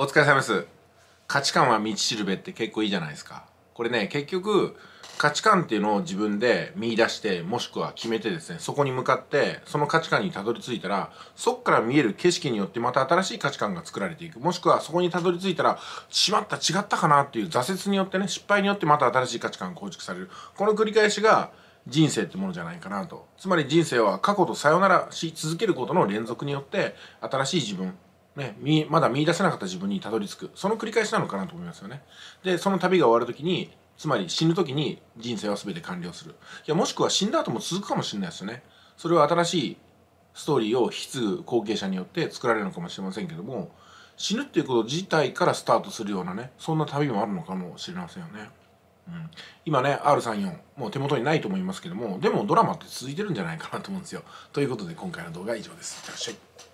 お疲れ様です。価値観は道しるべって結構いいじゃないですか。これね、結局、価値観っていうのを自分で見出して、もしくは決めてですね、そこに向かって、その価値観にたどり着いたら、そこから見える景色によってまた新しい価値観が作られていく。もしくはそこにたどり着いたら、しまった、違ったかなっていう挫折によってね、失敗によってまた新しい価値観が構築される。この繰り返しが、人生ってものじゃないかなと。つまり人生は過去とさよならし続けることの連続によって、新しい自分、ね、まだ見出せなかった自分にたどり着くその繰り返しなのかなと思いますよねでその旅が終わる時につまり死ぬ時に人生は全て完了するいやもしくは死んだ後も続くかもしれないですよねそれは新しいストーリーを引き継ぐ後継者によって作られるのかもしれませんけども死ぬっていうこと自体からスタートするようなねそんな旅もあるのかもしれませんよね、うん、今ね R34 もう手元にないと思いますけどもでもドラマって続いてるんじゃないかなと思うんですよということで今回の動画は以上ですいってらっしゃい